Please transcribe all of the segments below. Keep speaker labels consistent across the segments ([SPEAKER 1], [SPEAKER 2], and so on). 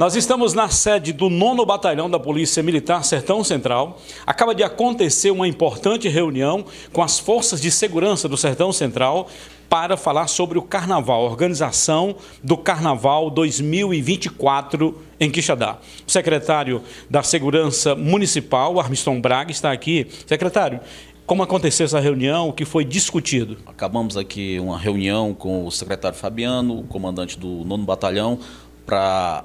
[SPEAKER 1] Nós estamos na sede do 9 Batalhão da Polícia Militar Sertão Central. Acaba de acontecer uma importante reunião com as forças de segurança do Sertão Central para falar sobre o Carnaval, organização do Carnaval 2024 em Quixadá. O secretário da Segurança Municipal, Armiston Braga, está aqui. Secretário, como aconteceu essa reunião? O que foi discutido? Acabamos aqui uma
[SPEAKER 2] reunião com o secretário Fabiano, comandante do 9 Batalhão, para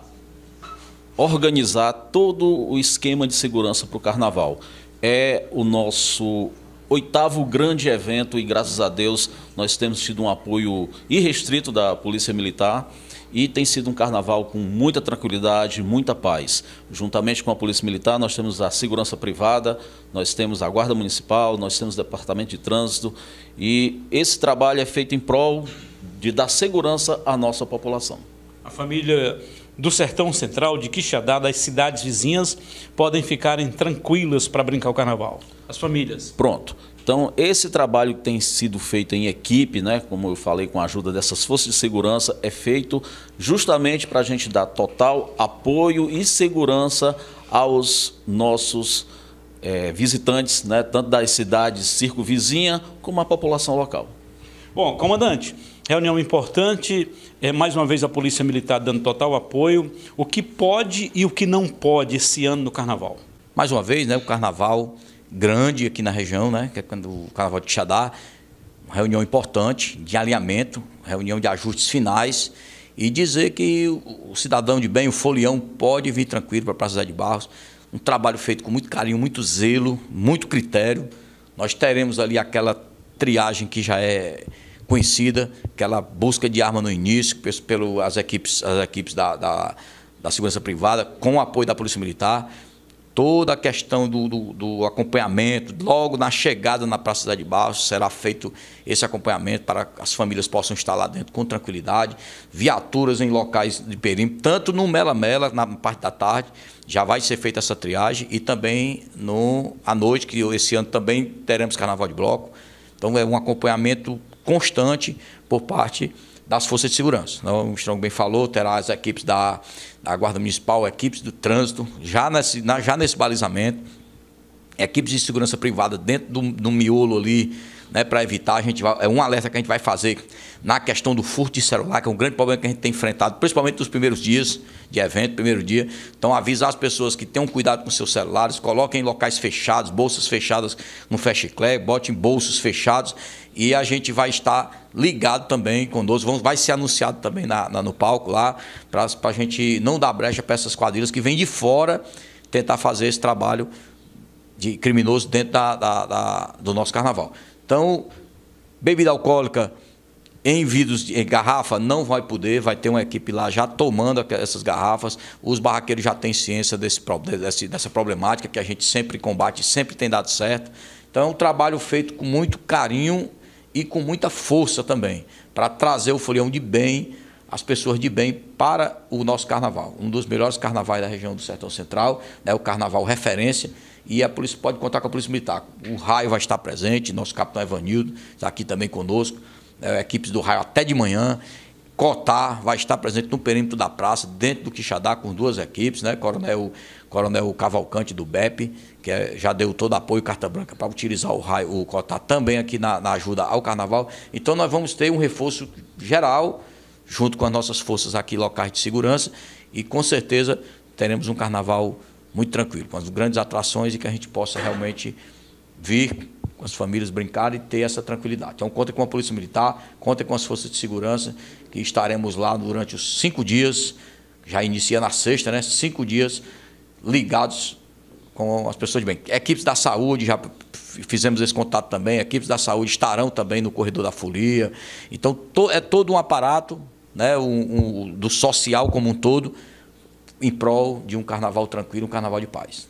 [SPEAKER 2] organizar todo o esquema de segurança para o carnaval. É o nosso oitavo grande evento e graças a Deus nós temos tido um apoio irrestrito da Polícia Militar e tem sido um carnaval com muita tranquilidade, muita paz. Juntamente com a Polícia Militar, nós temos a segurança privada, nós temos a Guarda Municipal, nós temos o Departamento de Trânsito e esse trabalho é feito em prol de dar segurança à nossa população.
[SPEAKER 1] A família do sertão central, de Quixadá, das cidades vizinhas, podem ficarem tranquilas para brincar o carnaval. As famílias.
[SPEAKER 2] Pronto. Então, esse trabalho que tem sido feito em equipe, né, como eu falei, com a ajuda dessas forças de segurança, é feito justamente para a gente dar total apoio e segurança aos nossos é, visitantes,
[SPEAKER 1] né, tanto das cidades circunvizinha como a população local. Bom, comandante, reunião importante, é, mais uma vez a Polícia Militar dando total apoio. O que
[SPEAKER 3] pode e o que não pode esse ano no Carnaval? Mais uma vez, né, o Carnaval grande aqui na região, né, que é quando o Carnaval de Xadá, reunião importante de alinhamento, reunião de ajustes finais e dizer que o cidadão de bem, o folião, pode vir tranquilo para a Praça Zé de Barros. Um trabalho feito com muito carinho, muito zelo, muito critério. Nós teremos ali aquela triagem que já é conhecida, aquela busca de arma no início, pelas equipes, as equipes da, da, da, segurança privada, com o apoio da Polícia Militar, toda a questão do, do, do acompanhamento, logo na chegada na Praça Cidade de Barros, será feito esse acompanhamento para que as famílias possam estar lá dentro com tranquilidade, viaturas em locais de perímetro, tanto no Mela Mela, na parte da tarde, já vai ser feita essa triagem, e também no, à noite, que esse ano também teremos Carnaval de Bloco, então é um acompanhamento constante por parte das forças de segurança. Então, o Strong bem falou, terá as equipes da, da Guarda Municipal, equipes do trânsito, já nesse, na, já nesse balizamento, equipes de segurança privada dentro do, do miolo ali né, para evitar, a gente vai, é um alerta que a gente vai fazer na questão do furto de celular, que é um grande problema que a gente tem enfrentado, principalmente nos primeiros dias de evento, primeiro dia. Então, avisar as pessoas que tenham cuidado com seus celulares, coloquem em locais fechados, bolsas fechadas no Fechiclé, botem bolsos fechados e a gente vai estar ligado também conosco, vamos, vai ser anunciado também na, na no palco lá, para a gente não dar brecha para essas quadrilhas que vêm de fora tentar fazer esse trabalho de criminoso dentro da, da, da do nosso carnaval. Então, bebida alcoólica em vidros, em garrafa, não vai poder, vai ter uma equipe lá já tomando essas garrafas. Os barraqueiros já têm ciência desse, desse, dessa problemática que a gente sempre combate, sempre tem dado certo. Então, é um trabalho feito com muito carinho e com muita força também, para trazer o folião de bem as pessoas de bem para o nosso carnaval. Um dos melhores carnavais da região do Sertão Central, né, o carnaval referência, e a polícia pode contar com a Polícia Militar. O raio vai estar presente, nosso capitão Evanildo está aqui também conosco, né, equipes do raio até de manhã. Cotar vai estar presente no perímetro da praça, dentro do Quixadá, com duas equipes, né? Coronel, Coronel Cavalcante do BEP, que é, já deu todo apoio carta branca para utilizar o raio, o Cotar também aqui na, na ajuda ao carnaval. Então nós vamos ter um reforço geral junto com as nossas forças aqui locais de segurança e com certeza teremos um carnaval muito tranquilo, com as grandes atrações e que a gente possa realmente vir com as famílias brincar e ter essa tranquilidade. Então, conta com a Polícia Militar, conta com as forças de segurança, que estaremos lá durante os cinco dias, já inicia na sexta, né? Cinco dias ligados com as pessoas de bem. Equipes da saúde, já fizemos esse contato também, equipes da saúde estarão também no corredor da folia. Então, é todo um aparato né, o, o, do social como um todo, em prol de um carnaval tranquilo, um carnaval de paz.